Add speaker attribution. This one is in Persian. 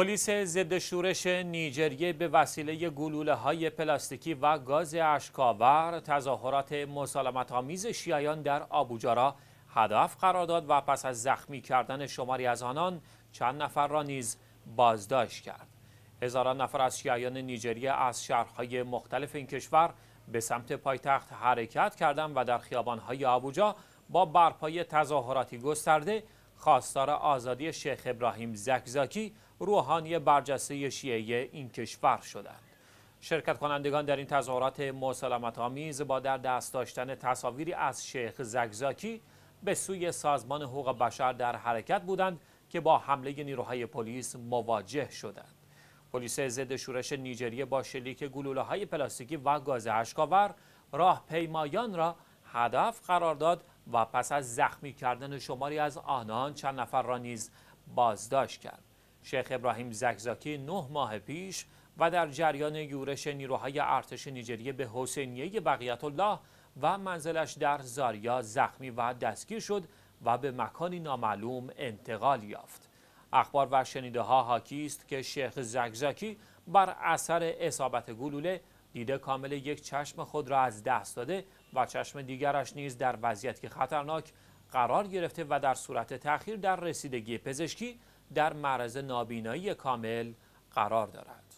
Speaker 1: پلیس ضد شورش نیجریه به وسیله گلوله های پلاستیکی و گاز اشکاور تظاهرات مسالمت آمیز شیعیان در آبوجا را هدف قرار داد و پس از زخمی کردن شماری از آنان چند نفر را نیز بازداشت کرد. هزاران نفر از شیعیان نیجریه از شهرهای مختلف این کشور به سمت پایتخت حرکت کردند و در خیابانهای آبوجا با برپای تظاهراتی گسترده خواستار آزادی شیخ ابراهیم زکزاکی روحانی برجسته شیعه این کشور شدند. شرکت کنندگان در این تظاهرات مسالمت آمیز با در دست داشتن تصاویری از شیخ زگزاکی به سوی سازمان حقوق بشر در حرکت بودند که با حمله نیروهای پلیس مواجه شدند. پلیس ضد شورش نیجریه با شلیک گلوله پلاستیکی و گاز اشکاور راهپیمایان را هدف قرار داد و پس از زخمی کردن شماری از آنان چند نفر را نیز بازداشت کرد شیخ ابراهیم زکزاکی نه ماه پیش و در جریان یورش نیروهای ارتش نیجریه به حسینیه بقیت الله و منزلش در زاریا زخمی و دستگیر شد و به مکانی نامعلوم انتقال یافت اخبار و شنیده ها حاکی است که شیخ زکزاکی بر اثر اصابت گلوله دیده کامل یک چشم خود را از دست داده و چشم دیگرش نیز در وضعیت خطرناک قرار گرفته و در صورت تأخیر در رسیدگی پزشکی در معرض نابینایی کامل قرار دارد.